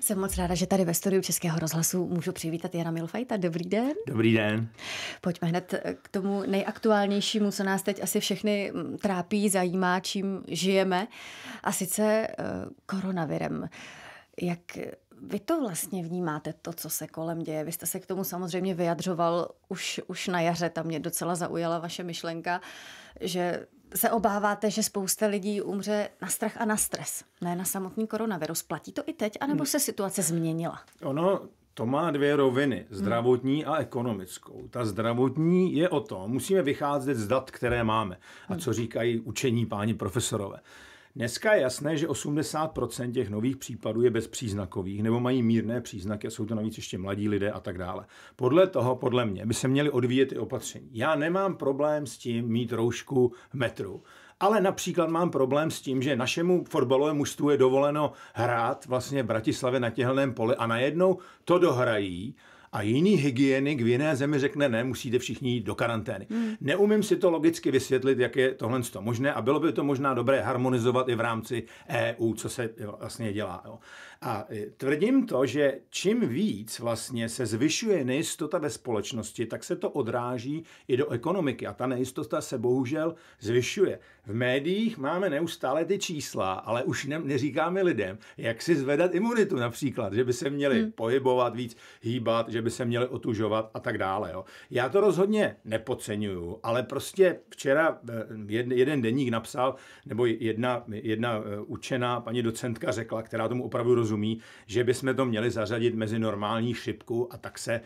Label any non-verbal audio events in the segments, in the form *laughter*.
Jsem moc ráda, že tady ve studiu Českého rozhlasu můžu přivítat Jana Milfajta. Dobrý den. Dobrý den. Pojďme hned k tomu nejaktuálnějšímu, co nás teď asi všechny mm, trápí, zajímá, čím žijeme, a sice eh, koronavirem. Jak vy to vlastně vnímáte, to, co se kolem děje? Vy jste se k tomu samozřejmě vyjadřoval už, už na jaře, tam mě docela zaujala vaše myšlenka, že se obáváte, že spousta lidí umře na strach a na stres, ne na samotný koronavirus. Platí to i teď, anebo hmm. se situace změnila? Ono to má dvě roviny, hmm. zdravotní a ekonomickou. Ta zdravotní je o tom, musíme vycházet z dat, které máme a hmm. co říkají učení páni profesorové. Dneska je jasné, že 80% těch nových případů je bezpříznakových nebo mají mírné příznaky jsou to navíc ještě mladí lidé a tak dále. Podle toho, podle mě, by se měly odvíjet i opatření. Já nemám problém s tím mít roušku v metru. Ale například mám problém s tím, že našemu fotbalovému mužstvu je dovoleno hrát vlastně v Bratislavě na těhelném poli a najednou to dohrají a jiný hygienik v jiné zemi řekne, ne, musíte všichni jít do karantény. Hmm. Neumím si to logicky vysvětlit, jak je tohle to možné a bylo by to možná dobré harmonizovat i v rámci EU, co se vlastně dělá. Jo. A e, tvrdím to, že čím víc vlastně se zvyšuje nejistota ve společnosti, tak se to odráží i do ekonomiky. A ta nejistota se bohužel zvyšuje. V médiích máme neustále ty čísla, ale už ne, neříkáme lidem, jak si zvedat imunitu například, že by se měli hmm. pohybovat víc, hýbat, že by se měli otužovat a tak dále. Jo. Já to rozhodně nepodceňuju, ale prostě včera e, jed, jeden deník napsal, nebo jedna, jedna e, učená paní docentka řekla, která tomu opravdu rozumí, rozumí, že bychom to měli zařadit mezi normální šipku a tak se eh,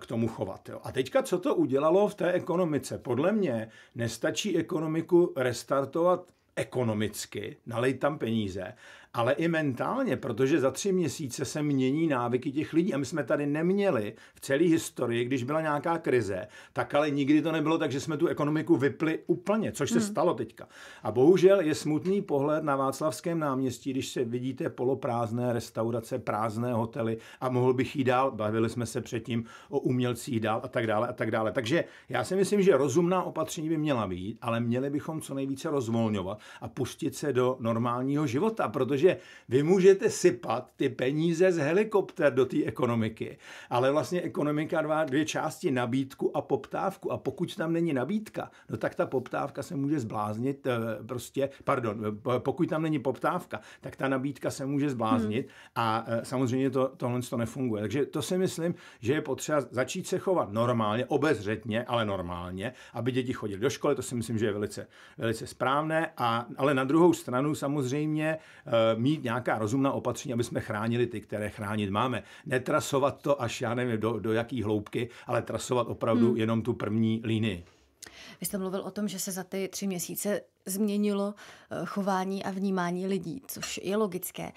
k tomu chovat. A teďka, co to udělalo v té ekonomice? Podle mě nestačí ekonomiku restartovat ekonomicky, nalej tam peníze, ale i mentálně, protože za tři měsíce se mění návyky těch lidí. A my jsme tady neměli v celé historii, když byla nějaká krize, tak ale nikdy to nebylo tak, že jsme tu ekonomiku vypli úplně, což se hmm. stalo teďka. A bohužel je smutný pohled na Václavském náměstí, když se vidíte poloprázdné restaurace, prázdné hotely a mohl bych jít dál. Bavili jsme se předtím o umělcích dál a tak dále a tak dále. Takže já si myslím, že rozumná opatření by měla být, ale měli bychom co nejvíce rozvolňovat a pustit se do normálního života, protože že vy můžete sypat ty peníze z helikopter do té ekonomiky, ale vlastně ekonomika má dvě části, nabídku a poptávku. A pokud tam není nabídka, no tak ta poptávka se může zbláznit eh, prostě, pardon, eh, pokud tam není poptávka, tak ta nabídka se může zbláznit hmm. a eh, samozřejmě to, tohle to nefunguje. Takže to si myslím, že je potřeba začít se chovat normálně, obezřetně, ale normálně, aby děti chodili do školy, to si myslím, že je velice, velice správné, a, ale na druhou stranu samozřejmě Eh, mít nějaká rozumná opatření, aby jsme chránili ty, které chránit máme. Netrasovat to až, já nevím, do, do jaký hloubky, ale trasovat opravdu hmm. jenom tu první línii. Vy jste mluvil o tom, že se za ty tři měsíce změnilo eh, chování a vnímání lidí, což je logické.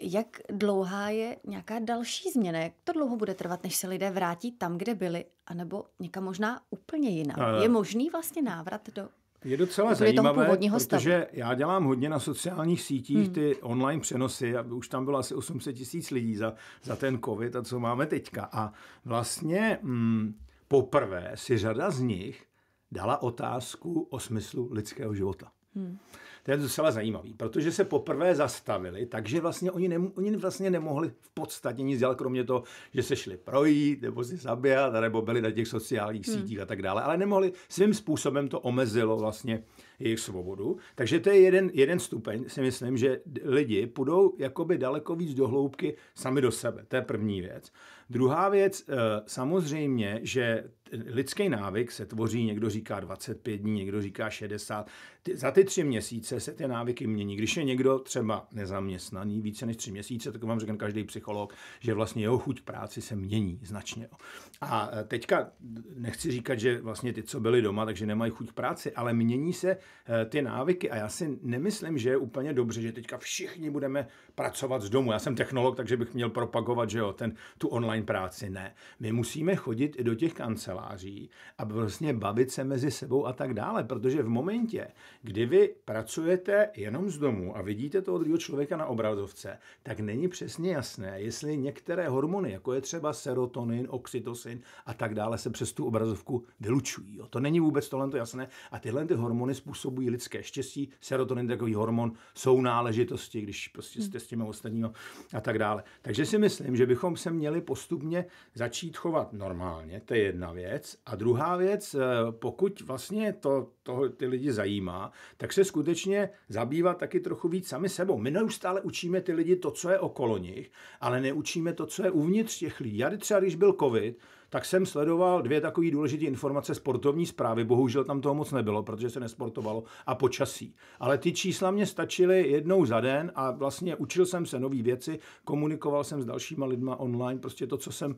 Jak dlouhá je nějaká další změna? Jak to dlouho bude trvat, než se lidé vrátí tam, kde byli, anebo někam možná úplně jinak? Eh. Je možný vlastně návrat do je docela zajímavé, původního stavu. protože já dělám hodně na sociálních sítích hmm. ty online přenosy, aby už tam bylo asi 800 tisíc lidí za, za ten covid a co máme teďka. A vlastně mm, poprvé si řada z nich dala otázku o smyslu lidského života. Hmm. To je docela zajímavý, protože se poprvé zastavili, takže vlastně oni, ne, oni vlastně nemohli v podstatě nic dělat, kromě toho, že se šli projít, nebo si zabíjat, nebo byli na těch sociálních hmm. a tak dále, ale nemohli, svým způsobem to omezilo vlastně jejich svobodu. Takže to je jeden, jeden stupeň, si myslím, že lidi půjdou jakoby daleko víc do hloubky sami do sebe. To je první věc. Druhá věc, eh, samozřejmě, že lidský návyk se tvoří, někdo říká 25 dní, někdo říká 60. Ty, za ty tři měsíce se ty návyky mění. Když je někdo třeba nezaměstnaný více než tři měsíce, tak vám řekne každý psycholog, že vlastně jeho chuť práci se mění značně. A e, teďka nechci říkat, že vlastně ty, co byli doma, takže nemají chuť práci, ale mění se e, ty návyky a já si nemyslím, že je úplně dobře, že teďka všichni budeme pracovat z domu. Já jsem technolog, takže bych měl propagovat, že jo, ten, tu online práci. Ne. My musíme chodit i do těch kanceláří tváří a vlastně bavit se mezi sebou a tak dále, protože v momentě, kdy vy pracujete jenom z domu a vidíte toho druhého člověka na obrazovce, tak není přesně jasné, jestli některé hormony, jako je třeba serotonin, oxytocin a tak dále, se přes tu obrazovku vylučují. Jo. To není vůbec tohle jasné a tyhle ty hormony způsobují lidské štěstí, serotonin takový hormon, jsou náležitosti, když prostě jste s těmi ostatními a tak dále. Takže si myslím, že bychom se měli postupně začít chovat normálně, to je jedna věc, věc. A druhá věc, eh, pokud vlastně to, to ty lidi zajímá, tak se skutečně zabývat taky trochu víc sami sebou. My neustále učíme ty lidi to, co je okolo nich, ale neučíme to, co je uvnitř těch lidí. Já třeba, když byl covid, tak jsem sledoval dvě takové důležité informace sportovní zprávy. Bohužel tam toho moc nebylo, protože se nesportovalo a počasí. Ale ty čísla mě stačily jednou za den a vlastně učil jsem se nové věci, komunikoval jsem s dalšíma lidma online, prostě to, co jsem uh,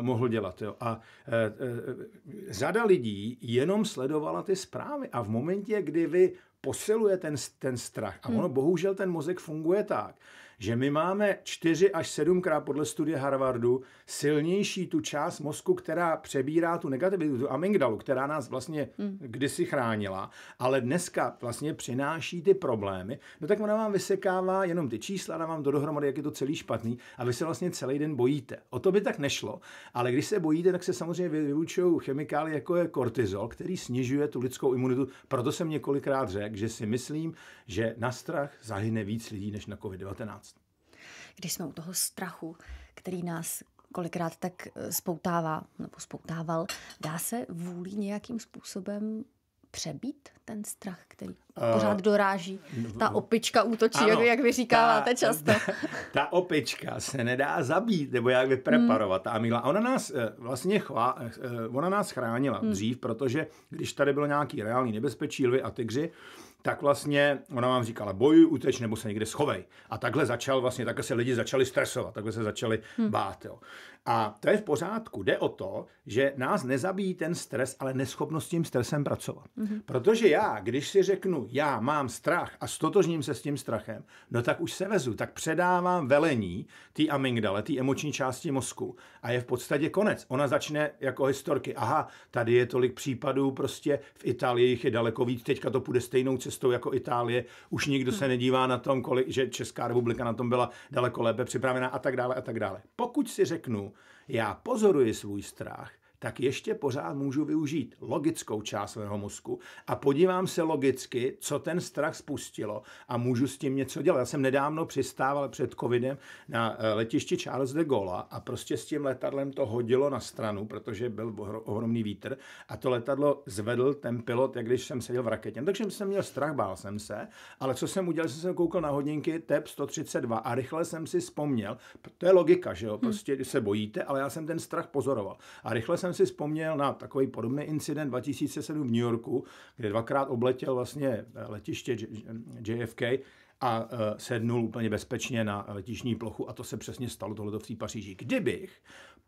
mohl dělat. Jo. A uh, uh, řada lidí jenom sledovala ty zprávy a v momentě, kdy vy posiluje ten, ten strach. A hmm. ono, bohužel, ten mozek funguje tak, že my máme 4 až 7 krát podle studie Harvardu silnější tu část mozku, která přebírá tu negativitu, tu amygdalu, která nás vlastně hmm. kdysi chránila, ale dneska vlastně přináší ty problémy, no tak ona vám vysekává jenom ty čísla, dá vám to dohromady, jak je to celý špatný a vy se vlastně celý den bojíte. O to by tak nešlo, ale když se bojíte, tak se samozřejmě vylučují chemikálie, jako je kortizol, který snižuje tu lidskou imunitu. Proto jsem několikrát řekl, že si myslím, že na strach zahyne víc lidí než na COVID-19 když jsme u toho strachu, který nás kolikrát tak eh, spoutává nebo spoutával, dá se vůli nějakým způsobem přebít ten strach, který eh, pořád doráží? No, ta no. opička útočí, ano, jak, vy říkáváte ta, často. Ta, *laughs* ta opička se nedá zabít, nebo jak vypreparovat. Hmm. Ta amíla. Ona nás eh, vlastně chvá, ona nás chránila hmm. dřív, protože když tady bylo nějaký reálný nebezpečí, lvy a tygři, tak vlastně ona vám říkala, bojuj, uteč nebo se někde schovej. A takhle začal vlastně, takhle se lidi začali stresovat, takhle se začali hmm. bát. Jo. A to je v pořádku. Jde o to, že nás nezabíjí ten stres, ale neschopnost s tím stresem pracovat. Mm-hmm. Protože já, když si řeknu, já mám strach a stotožním se s tím strachem, no tak už se vezu, tak předávám velení té amygdale, té emoční části mozku. A je v podstatě konec. Ona začne jako historky. Aha, tady je tolik případů, prostě v Itálii jich je daleko víc, teďka to půjde stejnou cestou jako Itálie. Už nikdo mm-hmm. se mhm. nedívá na tom, kolik, že Česká republika na tom byla daleko lépe připravená a tak dále a tak dále. Pokud si řeknu, já pozoruji svůj strach, tak ještě pořád můžu využít logickou část svého mozku a podívám se logicky, co ten strach spustilo a můžu s tím něco dělat. Já jsem nedávno přistával před covidem na eh, letišti Charles de Gaulle a prostě s tím letadlem to hodilo na stranu, protože byl ohromný vítr a to letadlo zvedl ten pilot, jak když jsem seděl v raketě. Takže jsem měl strach, bál jsem se, ale co jsem udělal, jsem koukal na hodinky TEP 132 a rychle jsem si vzpomněl, to je logika, že jo, prostě se bojíte, ale já jsem ten strach pozoroval a rychle jsem jsem si vzpomněl na takový podobný incident 2007 v New Yorku, kde dvakrát obletěl vlastně eh, letiště JFK a eh, sednul úplně bezpečně na letišní plochu a to se přesně stalo tohleto v Paříži. Kdybych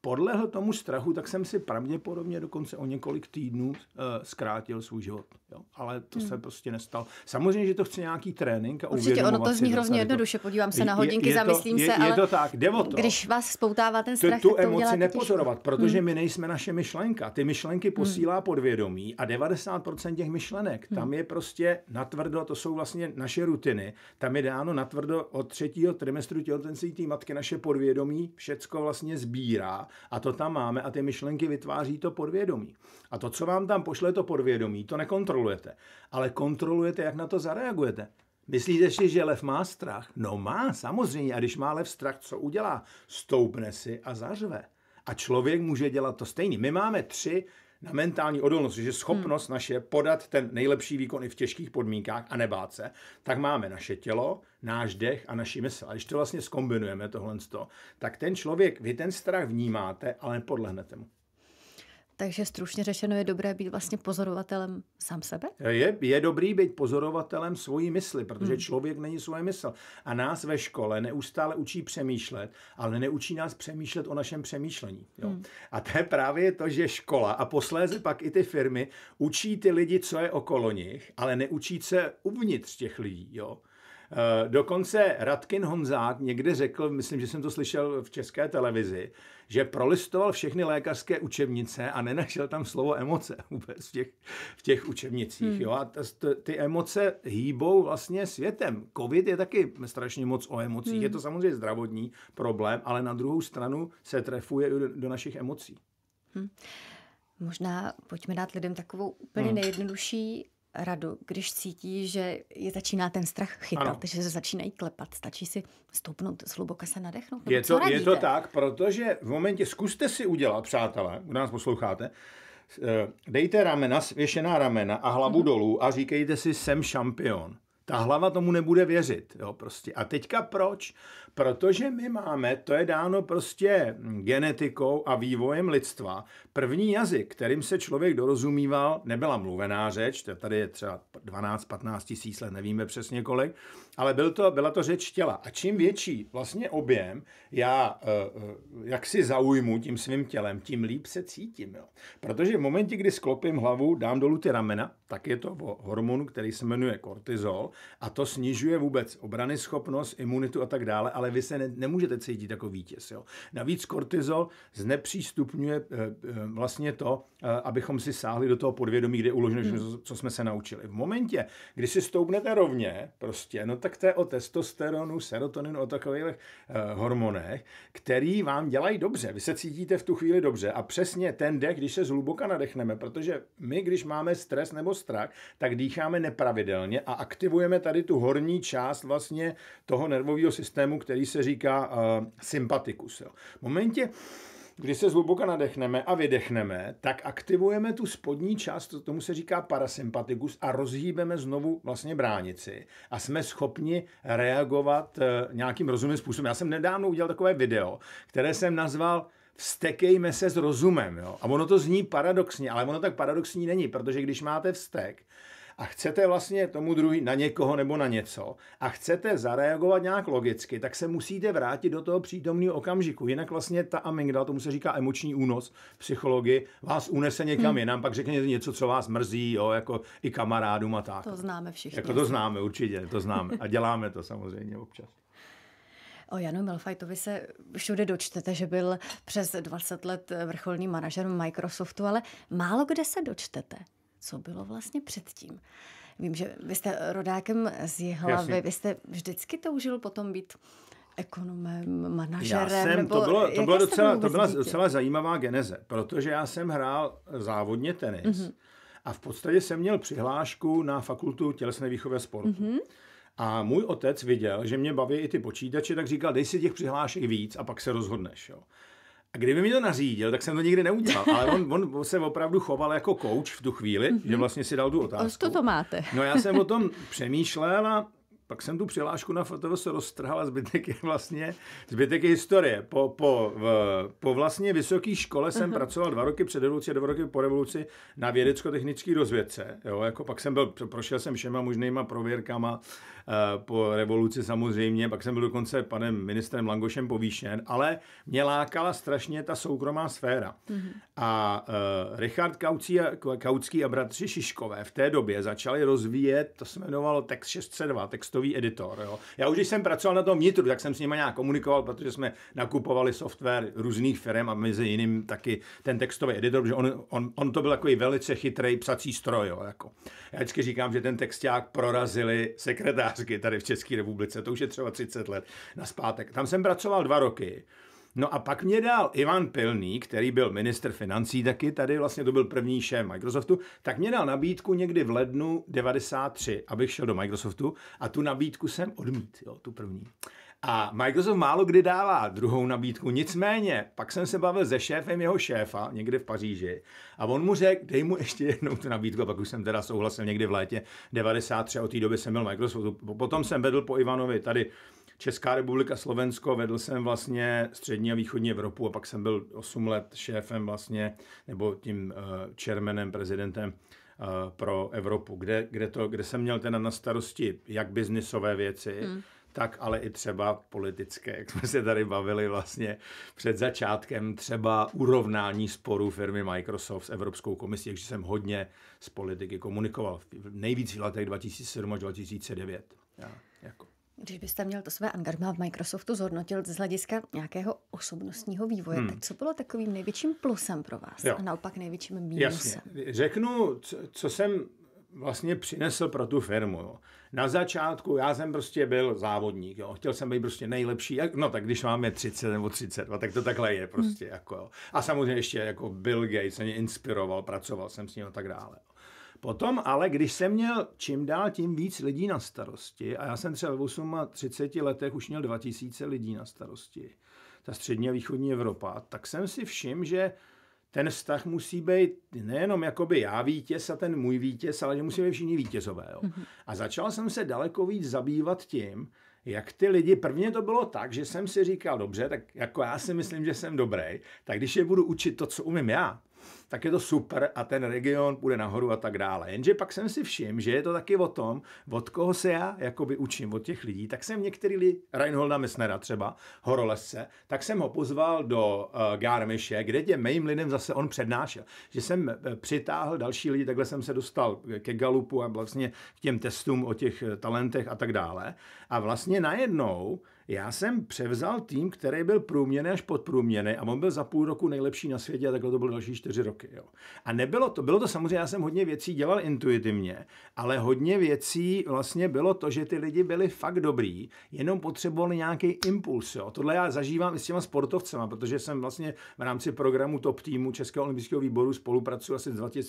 podlehl tomu strachu, tak jsem si pravděpodobně dokonce o několik týdnů e, zkrátil svůj život. Jo? Ale to hmm. se prostě nestalo. Samozřejmě, že to chce nějaký trénink a Určitě ono to zní hrozně jednoduše. Podívám se na hodinky, je, je zamyslím to, je, se, ale je to tak. Jde o to. když vás spoutává ten strach, tu, tu tak to emoci nepozorovat, těžko. protože hmm. my nejsme naše myšlenka. Ty myšlenky hmm. posílá hmm. podvědomí a 90% těch myšlenek, hmm. tam je prostě natvrdo, to jsou vlastně naše rutiny, tam je dáno natvrdo od třetího trimestru těhotenství té matky naše podvědomí všecko vlastně sbírá a to tam máme a ty myšlenky vytváří to podvědomí. A to, co vám tam pošle to podvědomí, to nekontrolujete. Ale kontrolujete, jak na to zareagujete. Myslíte si, že lev má strach? No má, samozřejmě. A když má lev strach, co udělá? Stoupne si a zařve. A člověk může dělat to stejný. My máme tři na mentální odolnost, že schopnost hmm. naše podat ten nejlepší výkon i v těžkých podmínkách a nebát se, tak máme naše tělo, náš dech a naši mysl. A když to vlastně skombinujeme tohle, tak ten člověk, vy ten strach vnímáte, ale nepodlehnete mu. Takže stručně řešeno je dobré být vlastně pozorovatelem sám sebe? E, je, je dobrý být pozorovatelem svojí mysli, protože hmm. člověk není svoje mysl. A nás ve škole neustále učí přemýšlet, ale neučí nás přemýšlet o našem přemýšlení. Jo? Hmm. A to je právě to, že škola a posléze pak i ty firmy učí ty lidi, co je okolo nich, ale neučí se uvnitř těch lidí. Jo? Eh, dokonce Radkin Honzák někde řekl, myslím, že jsem to slyšel v české televizi, že prolistoval všechny lékařské učebnice a nenašel tam slovo emoce *laughs* vůbec v těch, v těch učebnicích. Hmm. Jo? A t- ty emoce hýbou vlastně světem. Covid je taky strašně moc o emocích. Hmm. Je to samozřejmě zdravotní problém, ale na druhou stranu se trefuje do, do našich emocí. Hmm. Možná pojďme dát lidem takovou úplně hmm. nejjednodušší radu, když cítí, že je začíná ten strach chytat, ano. že se začínají klepat. Stačí si stoupnout, zhluboka se nadechnout? Je to, je to tak, protože v momentě, zkuste si udělat, přátelé, u nás posloucháte, eh, dejte ramena, svěšená ramena a hlavu hmm. dolů a říkejte si, jsem šampion. Ta hlava tomu nebude věřit. Jo, prostě. A teďka proč? Protože my máme, to je dáno prostě hm, genetikou a vývojem lidstva, první jazyk, kterým se člověk dorozumíval, nebyla mluvená řeč, tady je třeba 12-15 tisíc let, nevíme přesně kolik, ale byl to, byla to řeč těla. A čím větší vlastně objem já eh, eh, jak si zaujmu tím svým tělem, tím líp se cítím. Jo. Protože v momentě, kdy sklopím hlavu, dám dolů ty ramena, tak je to hormon, který se jmenuje kortizol a to snižuje vůbec obrany schopnost, imunitu a tak dále, ale vy se ne, nemůžete cítit jako vítěz. Jo. Navíc kortizol znepřístupňuje eh, vlastně to, abychom si sáhli do toho podvědomí, kde je uloženo, hmm. co jsme se naučili. V momentě, kdy si stoupnete rovně, prostě, no tak to je o testosteronu, serotoninu, o takových uh, hormonech, který vám dělají dobře. Vy se cítíte v tu chvíli dobře a přesně ten dech, když se zhluboka nadechneme, protože my, když máme stres nebo strach, tak dýcháme nepravidelně a aktivujeme tady tu horní část vlastně toho nervového systému, který se říká uh, sympatikus. V momentě, když se zhluboka nadechneme a vydechneme, tak aktivujeme tu spodní část, tomu se říká parasympatikus, a rozhýbeme znovu vlastně bránici. A jsme schopni reagovat eh, nějakým rozumným způsobem. Já jsem nedávno udělal takové video, které jsem nazval vstekejme se s rozumem. Jo? A ono to zní paradoxně, ale ono tak paradoxní není, protože když máte vztek, a chcete vlastně tomu druhý na někoho nebo na něco a chcete zareagovat nějak logicky, tak se musíte vrátit do toho přítomného okamžiku. Jinak vlastně ta amygdala, tomu se říká emoční únos Psychologi psychologii, vás unese někam hmm. jinam, pak řekněte něco, co vás mrzí, jo, jako i kamarádům a tak. To známe všichni. Jako to známe určitě, to známe a děláme to samozřejmě občas. O Janu Milfajtovi se všude dočtete, že byl přes 20 let vrcholný manažer Microsoftu, ale málo kde se dočtete, co bylo vlastně předtím. Vím, že vy jste rodákem z Jihlavy, vy jste vždycky toužil potom být ekonomem, manažerem? Já jsem, nebo to, bylo, to, bylo docela, to byla docela zajímavá geneze, protože já jsem hrál závodně tenis mm-hmm. a v podstatě jsem měl přihlášku na fakultu tělesné výchovy sportu. Mm-hmm. A můj otec viděl, že mě baví i ty počítače, tak říkal, dej si těch přihlášek víc a pak se rozhodneš. Jo. A kdyby mi to nařídil, tak jsem to nikdy neudělal. Ale on, on se opravdu choval jako coach v tu chvíli, mm-hmm. že vlastně si dal tu otázku. Co to máte. No já jsem o tom přemýšlel a pak jsem tu přihlášku na FTV se roztrhal a zbytek je vlastně, zbytek je historie. Po, po, v, po vlastně vysoké škole jsem uh-huh. pracoval dva roky před revoluci a dva roky po revoluci na vědecko-technické rozvědce. Jo, jako pak jsem byl, prošel jsem všema možnýma prověrkama Eh, po revoluci samozřejmě, pak jsem byl dokonce panem ministrem Langošem povýšen, ale mě lákala strašně ta soukromá sféra. Mm-hmm. A eh, Richard Kaucí a, Kaucký a bratři Šiškové v té době začali rozvíjet, to se jmenovalo Text 602, textový editor. Jo. Já už, když jsem pracoval na tom vnitru, tak jsem s nimi nějak komunikoval, protože jsme nakupovali software různých firm a mezi jiným taky ten textový editor, protože on, on, on to byl takový velice chytrý psací stroj. Jo, jako. Já vždycky říkám, že ten texták prorazili sekretář hospodářsky tady v České republice, to už je třeba 30 let na zpátek. Tam jsem pracoval dva roky No a pak mě dal Ivan Pilný, který byl minister financí taky, tady vlastně to byl první šéf Microsoftu, tak mě dal nabídku někdy v lednu 93, abych šel do Microsoftu a tu nabídku jsem odmít, jo, tu první. A Microsoft málo kdy dává druhou nabídku. Nicméně, pak jsem se bavil se šéfem jeho šéfa někde v Paříži a on mu řekl, dej mu ještě jednou tu nabídku a pak už jsem teda souhlasil někdy v létě 93 a od té doby jsem byl Microsoftu. Potom jsem vedl po Ivanovi tady Česká republika, Slovensko, vedl jsem vlastně střední a východní Evropu a pak jsem byl 8 let šéfem vlastně, nebo tím čermenem, eh, prezidentem eh, pro Evropu, kde, kde, to, kde jsem měl teda na starosti jak biznisové věci, hmm tak ale i třeba politické, jak jsme se tady bavili vlastně před začátkem, třeba urovnání sporů firmy Microsoft s Evropskou komisí, takže jsem hodně s politiky komunikoval, nejvíc v letech 2007 až 2009. Já, jako. Když byste měl to své angažmá v Microsoftu zhodnotil z hlediska nějakého osobnostního vývoje, hmm. tak co bylo takovým největším plusem pro vás jo. a naopak největším mínusem? Jasně. Řeknu, co, co jsem vlastně přinesl pro tu firmu. Jo. Na začátku já jsem prostě byl závodník, jo. chtěl jsem být prostě nejlepší, no tak když máme 30 nebo 32, tak to takhle je hmm. prostě. Hmm. Jako, jo. A samozřejmě ještě jako Bill Gates mě inspiroval, pracoval jsem s ním a tak dále. Jo. Potom ale, když jsem měl čím dál tím víc lidí na starosti, a já jsem třeba v 38 letech už měl 2000 lidí na starosti, ta střední a východní Evropa, tak jsem si všiml, že ten vztah musí být nejenom jakoby já vítěz a ten můj vítěz, ale že musí být všichni vítězové. Jo. Mhm. A začal jsem se daleko víc zabývat tím, jak ty lidi, prvně to bylo tak, že jsem si říkal, dobře, tak jako já si myslím, že jsem dobrý, tak když je budu učit to, co umím já, tak je to super a ten region půjde nahoru a tak dále. Jenže pak jsem si všiml, že je to taky o tom, od koho se já jakoby učím, od těch lidí. Tak jsem některý lidi, Reinholda Messnera třeba, horolesce, tak jsem ho pozval do uh, Garmiše, kde tě mým lidem zase on přednášel. Že jsem eh, přitáhl další lidi, takhle jsem se dostal ke Galupu a vlastně k těm testům o těch eh, talentech a tak dále. A vlastně najednou já jsem převzal tým, který byl průměrný až podprůměrný a on byl za půl roku nejlepší na světě a takhle to bylo další čtyři roky. Jo. A nebylo to, bylo to samozřejmě, já jsem hodně věcí dělal intuitivně, ale hodně věcí vlastně bylo to, že ty lidi byli fakt dobrý, jenom potřebovali nějaký impuls. Jo. Tohle já zažívám i s těma sportovcema, protože jsem vlastně v rámci programu top týmu Českého olympijského výboru spolupracuji asi s 20,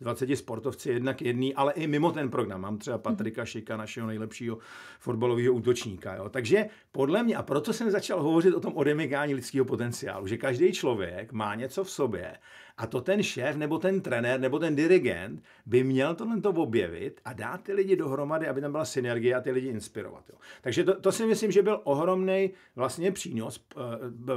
20 sportovci jednak jedný, ale i mimo ten program. Mám třeba Patrika Šika, našeho nejlepšího fotbalového útočníka. Jo. Takže podle mě, a proto jsem začal hovořit o tom odemykání lidského potenciálu, že každý člověk má něco v sobě a to ten šéf, nebo ten trenér, nebo ten dirigent by měl tohle objevit a dát ty lidi dohromady, aby tam byla synergie a ty lidi inspirovat. Jo. Takže to, to si myslím, že byl ohromný vlastně přínos eh,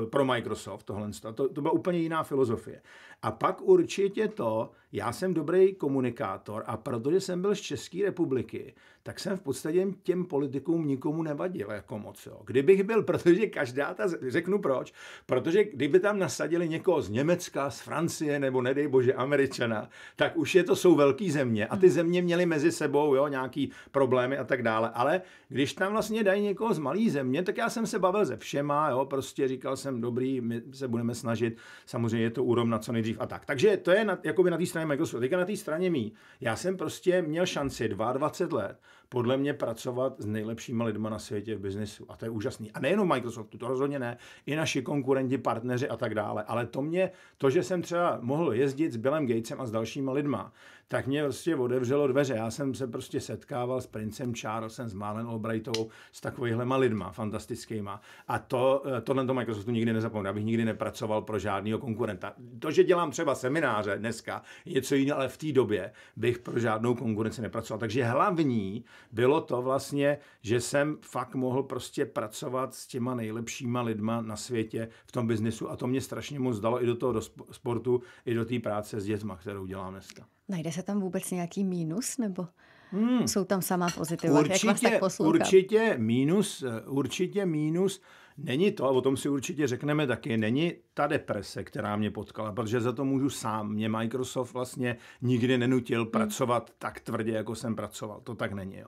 eh, pro Microsoft tohle. To, to byla úplně jiná filozofie. A pak určitě to, já jsem dobrý komunikátor a protože jsem byl z České republiky, tak jsem v podstatě těm politikům nikomu nevadil jako moc. Jo. Kdybych byl, protože každá ta, řeknu proč, protože kdyby tam nasadili někoho z Německa, z Francie, Číně nebo nedej bože Američana, tak už je to jsou velké země a ty hmm. země měly mezi sebou jo, nějaký problémy a tak dále. Ale když tam vlastně dají někoho z malý země, tak já jsem se bavil se všema, jo, prostě říkal jsem, dobrý, my se budeme snažit, samozřejmě je to urovnat co nejdřív a tak. Takže to je na, jakoby na té straně Microsoft. Teďka na té straně mý. Já jsem prostě měl šanci 22 let podle mě pracovat s nejlepšíma lidma na světě v biznesu. A to je úžasný. A nejenom Microsoftu, to rozhodně ne, i naši konkurenti, partneři a tak dále. Ale to mě, to, že jsem třeba mohl jezdit s Billem Gatesem a s dalšíma lidma, tak mě prostě otevřelo dveře. Já jsem se prostě setkával s princem Charlesem, s Marlen Albrightovou, s takovýhlema lidma fantastickýma. A to, to na tom Microsoftu nikdy nezapomněl, abych nikdy nepracoval pro žádného konkurenta. To, že dělám třeba semináře dneska, je něco jiného, ale v té době bych pro žádnou konkurenci nepracoval. Takže hlavní bylo to vlastně, že jsem fakt mohl prostě pracovat s těma nejlepšíma lidma na světě v tom biznesu a to mě strašně moc dalo i do toho do sportu, i do té práce s dětma, kterou dělám dneska. Najde se tam vůbec nějaký mínus, nebo hmm. jsou tam samá pozitiva? Určitě, Jak vás tak určitě mínus, eh, určitě mínus. Není to, a o tom si určitě řekneme taky, není ta deprese, která mě potkala, protože za to můžu sám. Mě Microsoft vlastně nikdy nenutil hmm. pracovat tak tvrdě, jako jsem pracoval. To tak není. Jo.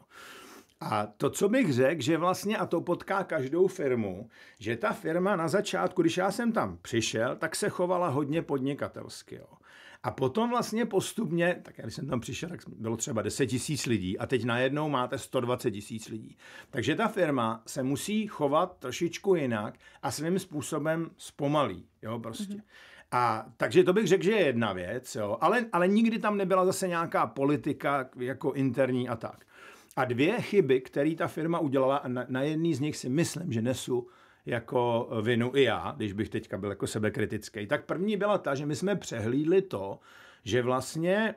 A to, co bych řekl, že vlastně, a to potká každou firmu, že ta firma na začátku, když já jsem tam přišel, tak se chovala hodně podnikatelsky. Jo. A potom vlastně postupně, tak já když jsem tam přišel, tak bylo třeba 10 tisíc lidí a teď najednou máte 120 tisíc lidí. Takže ta firma se musí chovat trošičku jinak a svým způsobem zpomalí, jo, prostě. Mm-hmm. A, takže to bych řekl, že je jedna věc, jo, ale, ale nikdy tam nebyla zase nějaká politika jako interní a tak. A dvě chyby, které ta firma udělala, a na, na jedný z nich si myslím, že nesu jako vinu i já, když bych teďka byl jako sebekritický, tak první byla ta, že my jsme přehlídli to, že vlastně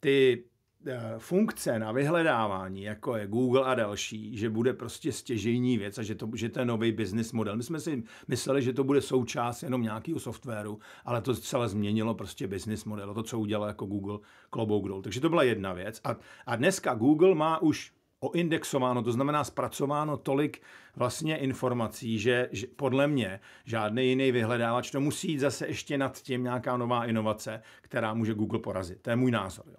ty eh, funkce na vyhledávání, jako je Google a další, že bude prostě stěžejní věc a že to, že to je nový business model. My jsme si mysleli, že to bude součást jenom nějakého softwaru, ale to celé změnilo prostě business model, to, co udělal jako Google klobouk dolů. Takže to byla jedna věc. A, a dneska Google má už oindexováno, to znamená zpracováno tolik vlastně informací, že, že podle mě žádný jiný vyhledávač to musí jít zase ještě nad tím nějaká nová inovace, která může Google porazit. To je můj názor. Jo.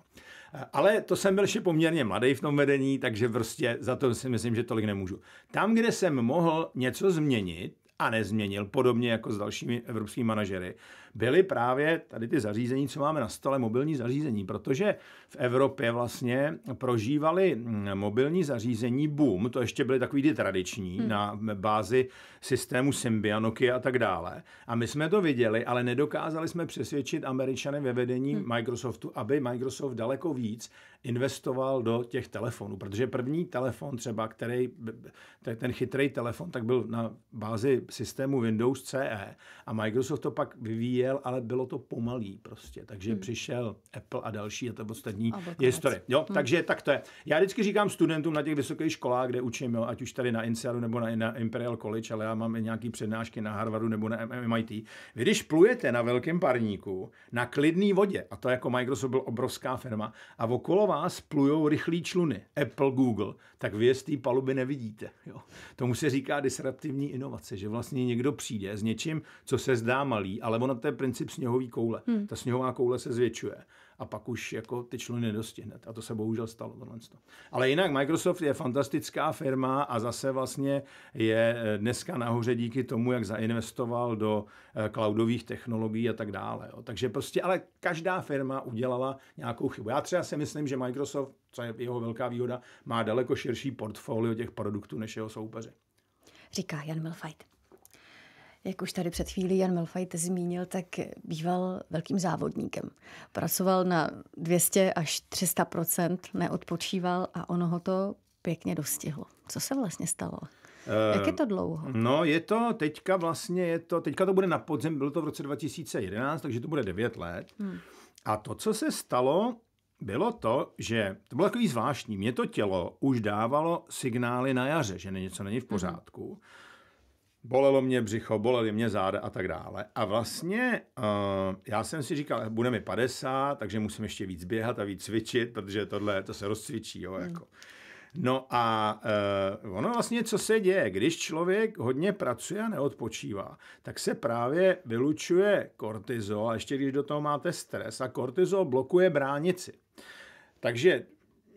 Ale to jsem byl ještě poměrně mladý v tom vedení, takže prostě za to si myslím, že tolik nemůžu. Tam, kde jsem mohl něco změnit, a nezměnil, podobně jako s dalšími evropskými manažery, byly právě tady ty zařízení, co máme na stole, mobilní zařízení, protože v Evropě vlastně prožívali mm, mobilní zařízení boom, to ještě byly takový ty tradiční, hmm. na bázi systému Symbian, Nokia a tak dále. A my jsme to viděli, ale nedokázali jsme přesvědčit Američany ve vedení hmm. Microsoftu, aby Microsoft daleko víc investoval do těch telefonů, protože první telefon třeba, který, ten chytrý telefon, tak byl na bázi systému Windows CE a Microsoft to pak vyvíjí přijel, ale bylo to pomalý prostě. Takže hmm. přišel Apple a další a to ostatní je historie. Jo, hmm. takže tak to je. Já vždycky říkám studentům na těch vysokých školách, kde učím, jo, ať už tady na INSEADu nebo na, na Imperial College, ale já mám i nějaký přednášky na Harvardu nebo na MIT. Vy když plujete na velkém parníku, na klidné vodě, a to jako Microsoft byl obrovská firma, a okolo vás plujou rychlí čluny, Apple, Google, tak vy je z té paluby nevidíte. Jo. Tomu se říká disruptivní inovace, že vlastně někdo přijde s něčím, co se zdá malý, ale ono to je princip sněhové koule. Hmm. Ta sněhová koule se zvětšuje a pak už jako ty čluny nedostihne. A to se bohužel stalo. Tohle. Ale jinak Microsoft je fantastická firma a zase vlastně je eh, dneska nahoře díky tomu, jak zainvestoval do eh, cloudových technologií a tak dále. Jo. Takže prostě, ale každá firma udělala nějakou chybu. Já třeba si myslím, že Microsoft, co je jeho velká výhoda, má daleko širší portfolio těch produktů než jeho soupeři. Říká Jan Milfajt jak už tady před chvílí Jan Melfajt zmínil, tak býval velkým závodníkem. Pracoval na 200 až 300 neodpočíval a ono ho to pěkně dostihlo. Co se vlastně stalo? Eh, jak je to dlouho? No, je to teďka vlastně, je to, teďka to bude na podzem, bylo to v roce 2011, takže to bude 9 let. Hmm. A to, co se stalo, bylo to, že to bylo takový zvláštní. Mě to tělo už dávalo signály na jaře, že něco není v hmm. pořádku. Hmm bolelo mě břicho, bolely mě záda a tak dále. A vlastně uh, já jsem si říkal, eh, bude mi 50, takže musím ještě víc běhat a víc cvičit, protože tohle, to se rozcvičí, jo, hmm. jako. No a uh, ono vlastně, co se děje, když člověk hodně pracuje a neodpočívá, tak se právě vylučuje kortizol, a ještě když do toho máte stres, a kortizol blokuje bránici. Takže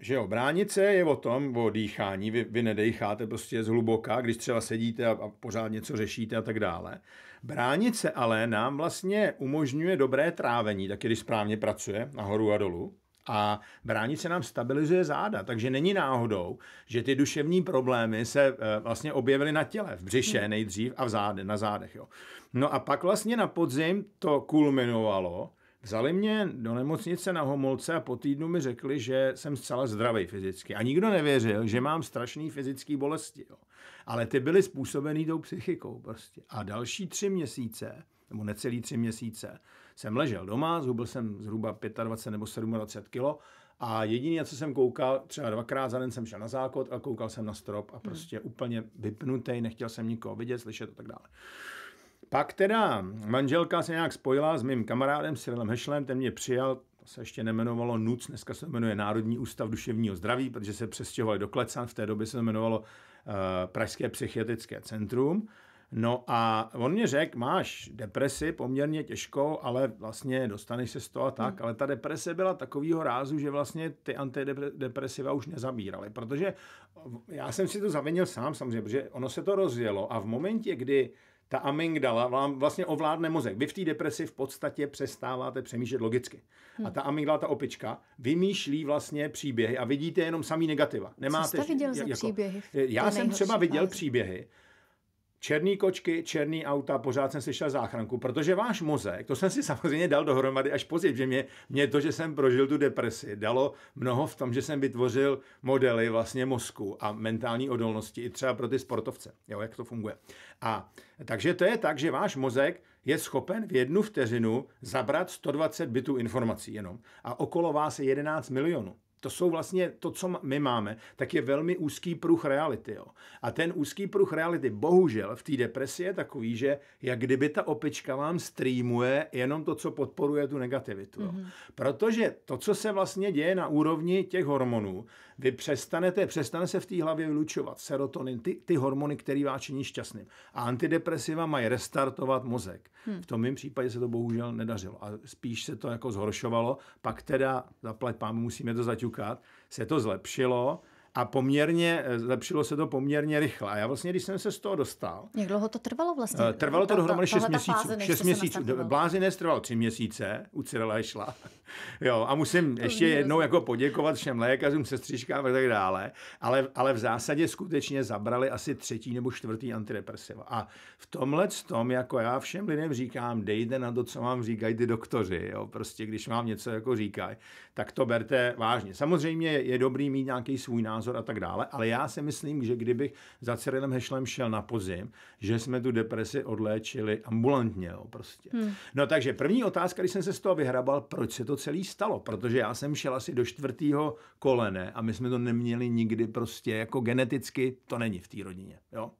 že jo, bránit se je o tom, o dýchání, vy, vy nedejcháte prostě zhluboka, když třeba sedíte a, a pořád něco řešíte a tak dále. Bránit se ale nám vlastně umožňuje dobré trávení, taky když správně pracuje nahoru a dolů. A bránit se nám stabilizuje záda, takže není náhodou, že ty duševní problémy se eh, vlastně objevily na těle, v břiše hmm. nejdřív a v záde, na zádech. Jo. No a pak vlastně na podzim to kulminovalo Vzali mě do nemocnice na Homolce a po týdnu mi řekli, že jsem zcela zdravý fyzicky. A nikdo nevěřil, že mám strašné fyzické bolesti. Jo. Ale ty byly způsobený tou psychikou prostě. A další tři měsíce, nebo necelý tři měsíce, jsem ležel doma, zhubil jsem zhruba 25 nebo 27 kilo a jediné, co jsem koukal, třeba dvakrát za den jsem šel na zákot a koukal jsem na strop a hmm. prostě hmm. úplně vypnutý, nechtěl jsem nikoho vidět, slyšet a tak dále. Pak teda manželka se nějak spojila s mým kamarádem Cyrilem Hešlem, ten mě přijal, to se ještě nemenovalo NUC, dneska se jmenuje Národní ústav duševního zdraví, protože se přestěhovali do Klecan, v té době se jmenovalo uh, Pražské psychiatrické centrum. No a on mě řekl, máš depresi poměrně těžkou, ale vlastně dostaneš se z toho a tak. Hmm. Ale ta deprese byla takovýho rázu, že vlastně ty antidepresiva už nezabíraly. Protože já jsem si to zavinil sám samozřejmě, protože ono se to rozjelo a v momentě, kdy ta amygdala vám vlastně ovládne mozek. Vy v té depresi v podstatě přestáváte přemýšlet logicky. Hmm. A ta amygdala, ta opička, vymýšlí vlastně příběhy a vidíte jenom samý negativa. Nemáte, Co jste viděl jako, za příběhy? Já jsem třeba viděl fázi. příběhy, Černý kočky, černý auta, pořád jsem slyšel záchranku, protože váš mozek, to jsem si samozřejmě dal dohromady až později, že mě, mě to, že jsem prožil tu depresi, dalo mnoho v tom, že jsem vytvořil modely vlastně mozku a mentální odolnosti i třeba pro ty sportovce, jo, jak to funguje. A takže to je tak, že váš mozek je schopen v jednu vteřinu zabrat 120 bitů informací jenom a okolo vás je 11 milionů to jsou vlastně to, co my máme, tak je velmi úzký pruh reality. Jo. A ten úzký pruh reality, bohužel, v té depresi je takový, že jak kdyby ta opička vám streamuje jenom to, co podporuje tu negativitu. Jo. Mm-hmm. Protože to, co se vlastně děje na úrovni těch hormonů, vy přestanete, přestane se v té hlavě vylučovat serotonin, ty, ty hormony, které vás činí šťastným. A antidepresiva mají restartovat mozek. Hmm. V tom mém případě se to bohužel nedařilo. A spíš se to jako zhoršovalo. Pak teda, zaplať pán, musíme to zaťukat, se to zlepšilo, a poměrně, eh, zlepšilo se to poměrně rychle. A já vlastně, když jsem se z toho dostal... Jak dlouho to trvalo vlastně? Eh, trvalo to dohromady 6 měsíců. 6 měsíců. Blázinec trvalo 3 měsíce, u Cyrila šla. *laughs* jo, a musím to ještě jednou jako poděkovat všem lékařům, sestřičkám a tak dále, ale, ale v zásadě skutečně zabrali asi třetí nebo čtvrtý antidepresiva. A v tomhle tom, jako já všem lidem říkám, dejte na to, co vám říkají ty doktoři, jo, prostě když vám něco jako říkají, tak to berte vážně. Samozřejmě je dobrý mít nějaký svůj názor názor a tak dále, ale já si myslím, že kdybych za Cyrilem Hešlem šel na pozim, že jsme tu depresi odléčili ambulantně, jo, prostě. Hmm. No takže první otázka, když jsem se z toho vyhrabal, proč se to celý stalo, protože já jsem šel asi do čtvrtého kolene a my jsme to neměli nikdy prostě jako geneticky, to není v té rodině, jo.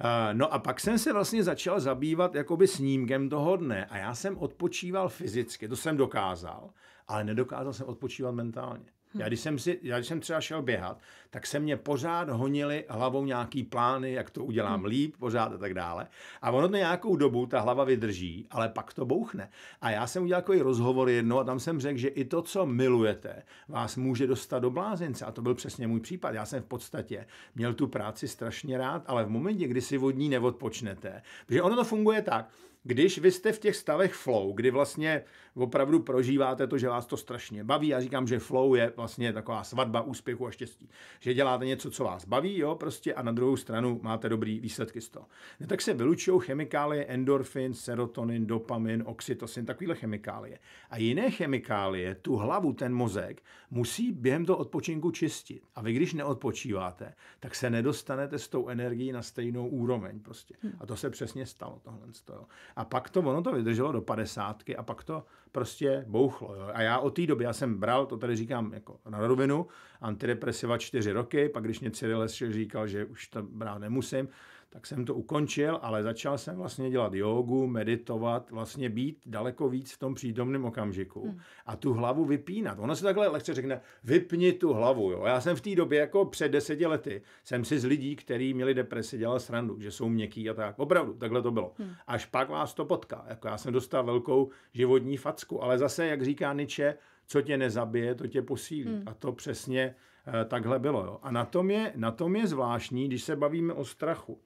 Eh, no a pak jsem se vlastně začal zabývat jakoby snímkem toho dne a já jsem odpočíval fyzicky, to jsem dokázal, ale nedokázal jsem odpočívat mentálně. Hm. Já když, jsem si, já když jsem třeba šel běhat, tak se mě pořád honili hlavou nějaký plány, jak to udělám hmm. líp, pořád a tak dále. A ono to nějakou dobu ta hlava vydrží, ale pak to bouchne. A já jsem udělal takový rozhovor jednou a tam jsem řekl, že i to, co milujete, vás může dostat do blázince. A to byl přesně můj případ. Já jsem v podstatě měl tu práci strašně rád, ale v momentě, kdy si vodní neodpočnete, protože ono to funguje tak, když vy jste v těch stavech flow, kdy vlastně opravdu prožíváte to, že vás to strašně baví, já říkám, že flow je vlastně taková svatba úspěchu a štěstí, že děláte něco, co vás baví, jo, prostě a na druhou stranu máte dobrý výsledky z toho. Ne, no, tak se vylučují chemikálie endorfin, serotonin, dopamin, oxytocin, takovýhle chemikálie. A jiné chemikálie tu hlavu, ten mozek, musí během toho odpočinku čistit. A vy, když neodpočíváte, tak se nedostanete s tou energií na stejnou úroveň prostě. A to se přesně stalo tohle. Jo. A pak to, ono to vydrželo do padesátky a pak to prostě bouchlo. Jo. A já od té doby, já jsem bral, to tady říkám jako na rovinu, antidepresiva čtyři roky, pak když mě Cyril říkal, že už to brát nemusím, tak jsem to ukončil, ale začal jsem vlastně dělat jogu, meditovat, vlastně být daleko víc v tom přítomném okamžiku hmm. a tu hlavu vypínat. Ono se takhle lehce řekne, vypni tu hlavu. Jo. Já jsem v té době, jako před deseti lety, jsem si z lidí, kteří měli depresi, dělal srandu, že jsou měkký a tak. Opravdu, takhle to bylo. Hmm. Až pak vás to potká. Jako já jsem dostal velkou životní facku, ale zase, jak říká Niče, co tě nezabije, to tě posílí. Hmm. A to přesně eh, takhle bylo. Jo. A na tom, je, na tom je zvláštní, když se bavíme o strachu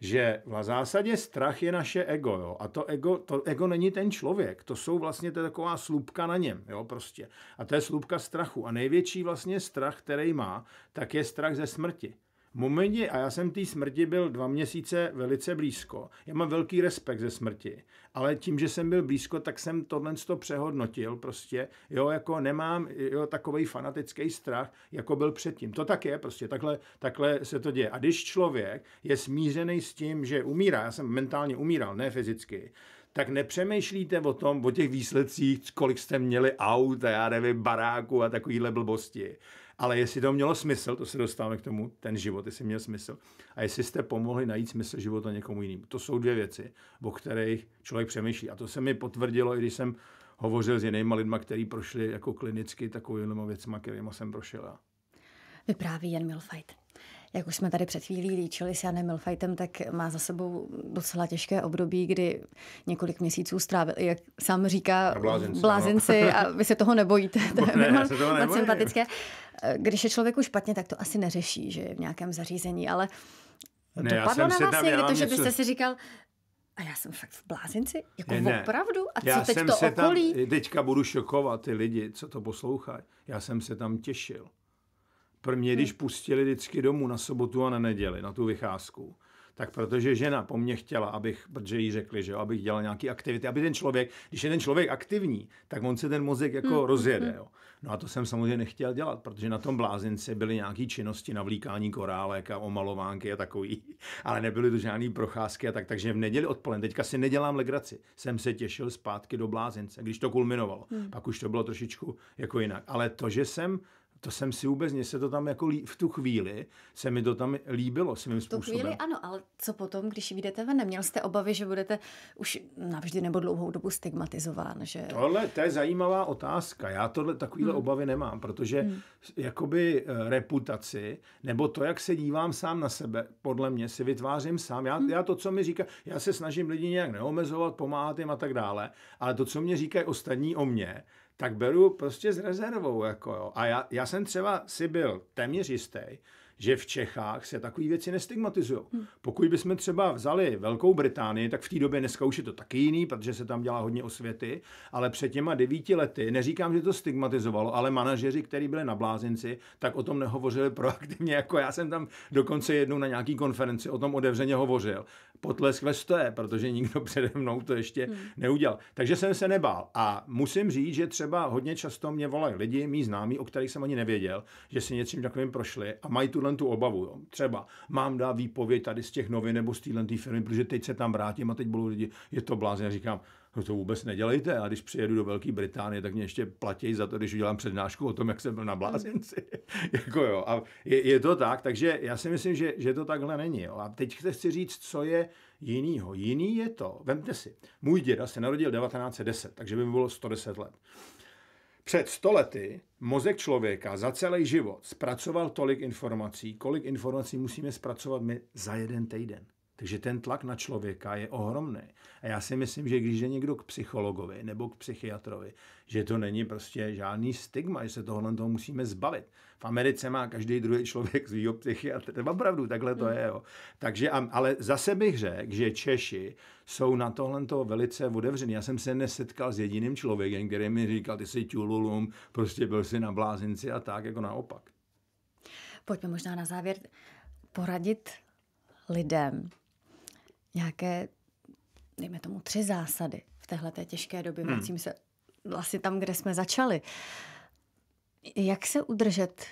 že v zásadě strach je naše ego, jo? a to ego, to ego není ten člověk, to jsou vlastně to taková slupka na něm, jo, prostě. A to je slupka strachu. A největší vlastně strach, který má, tak je strach ze smrti momentě, a já jsem té smrti byl dva měsíce velice blízko. Já mám velký respekt ze smrti, ale tím, že jsem byl blízko, tak jsem tohle to přehodnotil prostě. Jo, jako nemám jo, takový fanatický strach, jako byl předtím. To tak je prostě, takhle, takhle se to děje. A když člověk je smířený s tím, že umírá, já jsem mentálně umíral, ne fyzicky, tak nepřemýšlíte o tom, o těch výsledcích, kolik jste měli aut a já nevím, baráku a takovýhle blbosti. Ale jestli to mělo smysl, to se dostáváme k tomu, ten život, jestli měl smysl. A jestli jste pomohli najít smysl života někomu jinému. To jsou dvě věci, o kterých člověk přemýšlí. A to se mi potvrdilo, i když jsem hovořil s jinými lidmi, kteří prošli jako klinicky takovými věcmi, kterými jsem prošel. Vypráví Jan Milfajt jak už jsme tady před chvílí líčili s Janem Milfajtem, tak má za sebou docela těžké období, kdy několik měsíců strávil, jak sám říká, no. blázinci, blázenci no. a vy se toho nebojíte. *laughs* To je ne, se toho nebojím. sympatické. Když je člověku špatně, tak to asi neřeší, že je v nějakém zařízení, ale ne, dopadlo na vás někdy to, že něco... byste si říkal, a já jsem fakt v blázinci? Jako ne, opravdu? A já co teď jsem to se okolí? Tam, teďka budu šokovat ty lidi, co to poslouchají. Já jsem se tam těšil. Pro mě, hmm. když pustili vždycky domů na sobotu a na neděli, na tu vycházku, tak protože žena po mně chtěla, abych, protože jí řekli, že jo, abych dělal nějaké aktivity, aby ten člověk, když je ten člověk aktivní, tak on se ten mozek jako mm, rozjede. Hmm, hmm. Jo. No a to jsem samozřejmě nechtěl dělat, protože na tom blázinci byly nějaké činnosti na vlíkání korálek a omalovánky a takový, *laughs* ale nebyly to žádné procházky a tak, takže v neděli odpoledne, teďka si nedělám legraci, jsem se těšil zpátky do blázince, když to kulminovalo. Mm. Pak už to bylo trošičku jako jinak. Ale to, že jsem to jsem si vůbec, mě se to tam jako líb, v tu chvíli, se mi to tam líbilo svým způsobem. V tu chvíli ano, ale co potom, když vyjdete ven, neměl jste obavy, že budete už navždy nebo dlouhou dobu stigmatizován? Že... Tohle, to je zajímavá otázka. Já tohle takovýhle hmm. obavy nemám, protože hmm. jakoby eh, reputaci, nebo to, jak se dívám sám na sebe, podle mě si vytvářím sám. Já, hmm. já to, co mi říká, já se snažím lidi nějak neomezovat, pomáhat jim a tak dále, ale to, co mě říkají ostatní o mě tak beru prostě s rezervou. Jako jo. A já, já jsem třeba si byl téměř jistý, že v Čechách se takové věci nestigmatizují. Hmm. Pokud bychom třeba vzali Velkou Británii, tak v té době dneska už je to taky jiný, protože se tam dělá hodně osvěty, ale před těma devíti lety, neříkám, že to stigmatizovalo, ale manažeři, kteří byli na blázinci, tak o tom nehovořili proaktivně, jako já jsem tam dokonce jednou na nějaký konferenci o tom otevřeně hovořil. Potlesk ve stoje, protože nikdo přede mnou to ještě hmm. neudělal. Takže jsem se nebál. A musím říct, že třeba hodně často mě volají lidi, mý známí, o kterých jsem ani nevěděl, že si něčím takovým prošli a mají tuhle tuhle tu obavu. Třeba mám dát výpověď tady z těch novin nebo z téhle firmy, protože teď se tam vrátím a teď budou lidi, je to blázen. Já říkám, no to vůbec nedělejte. A když přijedu do Velké Británie, tak mě ještě platí za to, když udělám přednášku o tom, jak jsem byl na blázenci. *laughs* jako jo. A je, je, to tak, takže já si myslím, že, že to takhle není. Jo. A teď chci říct, co je jinýho. Jiný je to, vemte si, můj děda se narodil 1910, takže by mi bylo 110 let. Před 100 lety mozek člověka za celý život zpracoval tolik informací, kolik informací musíme zpracovat my za jeden týden. Takže ten tlak na člověka je ohromný. A já si myslím, že když je někdo k psychologovi nebo k psychiatrovi, že to není prostě žádný stigma, že se tohle toho musíme zbavit. V Americe má každý druhý člověk svýho psychiatra. Opravdu, takhle to hmm. je. Jo. Takže, ale zase bych řekl, že Češi jsou na tohle toho velice otevřený. Já jsem se nesetkal s jediným člověkem, který mi říkal, ty jsi tululum, prostě byl si na blázinci a tak, jako naopak. Pojďme možná na závěr poradit lidem, nějaké, dejme tomu, tři zásady v téhle té těžké době. Hmm. Vracím se vlastně tam, kde jsme začali. Jak se udržet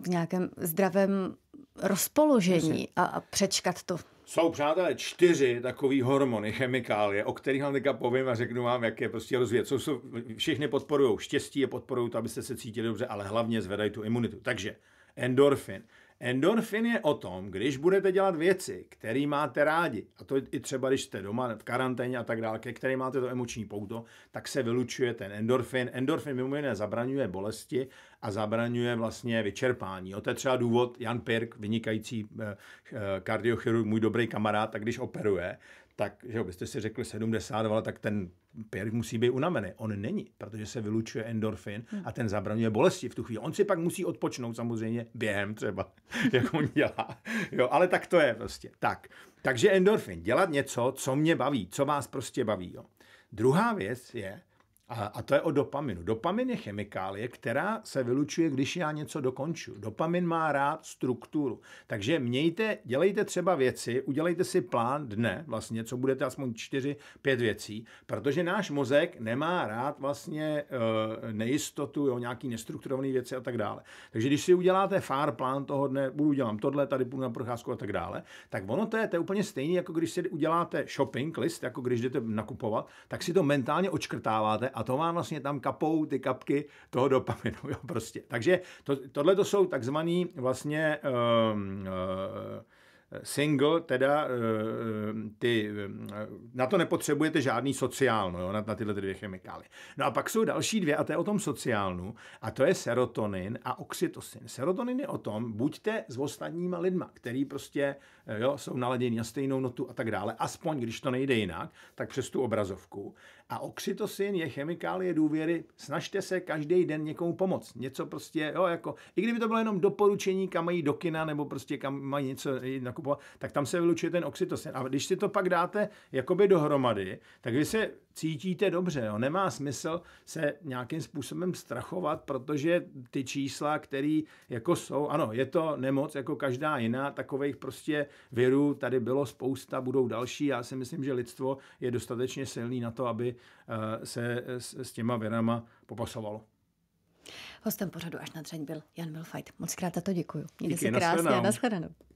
v nějakém zdravém rozpoložení a, a přečkat to? Jsou, přátelé, čtyři takové hormony, chemikálie, o kterých vám teďka povím a řeknu vám, jak je prostě rozvíjet. Jsou, jsou, všichni podporují štěstí, je podporují to, abyste se cítili dobře, ale hlavně zvedají tu imunitu. Takže endorfin, Endorfin je o tom, když budete dělat věci, které máte rádi, a to i třeba když jste doma v karanténě a tak dále, ke které máte to emoční pouto, tak se vylučuje ten endorfin. Endorfin mimo jiné zabraňuje bolesti a zabraňuje vlastně vyčerpání. O to je třeba důvod, Jan Pirk, vynikající eh, eh, kardiochirurg, můj dobrý kamarád, tak když operuje, tak že jo, byste si řekli 70, ale tak ten pěr musí být unavený. On není, protože se vylučuje endorfin hm. a ten zabraňuje bolesti v tu chvíli. On si pak musí odpočnout samozřejmě během třeba, *laughs* jak on dělá. Jo, ale tak to je prostě. Tak. Takže endorfin, dělat něco, co mě baví, co vás prostě baví. Jo. Druhá věc je, a, a to je o dopaminu. Dopamin je chemikálie, která se vylučuje, když já něco dokonču. Dopamin má rád strukturu. Takže mějte, dělejte třeba věci, udělejte si plán dne, vlastně, co budete aspoň 4-5 věcí, protože náš mozek nemá rád vlastně e, nejistotu, jo, nějaký nestrukturované věci a tak dále. Takže když si uděláte fár plán toho dne, budu dělám tohle, tady půjdu na procházku a tak dále, tak ono to je, to je úplně stejné, jako když si uděláte shopping list, jako když jdete nakupovat, tak si to mentálně očkrtáváte a to vám vlastně tam kapou ty kapky toho dopaminu. Jo, prostě. Takže to, tohle to jsou takzvaný vlastně um, uh, single, teda eh, ty, na to nepotřebujete žádný sociálno, jo, na, na tyhle dvě chemikály. No a pak jsou další dvě, a to je o tom sociálnu, a to je serotonin a oxytocin. Serotonin je o tom, buďte s ostatníma lidma, který prostě eh, jo, jsou naladěni na stejnou notu a tak dále, aspoň když to nejde jinak, tak přes tu obrazovku. A oxytocin je chemikálie důvěry. Snažte se každý den někomu pomoct. Něco prostě, jo, jako, i kdyby to bylo jenom doporučení, kam mají do kina, nebo prostě kam mají něco nakupovat, tak tam se vylučuje ten oxytocin. A když si to pak dáte jakoby dohromady, tak vy se cítíte dobře. Jo. Nemá smysl se nějakým způsobem strachovat, protože ty čísla, které jako jsou, ano, je to nemoc jako každá jiná, takových prostě virů tady bylo spousta, budou další. Já si myslím, že lidstvo je dostatečně silný na to, aby Eh, se s těma věrama popasovalo. Hostem pořadu až na dřeň byl Jan Milfajt. Moc krát za to děkuji. Mějte Díky, se krásně. Nashledanou.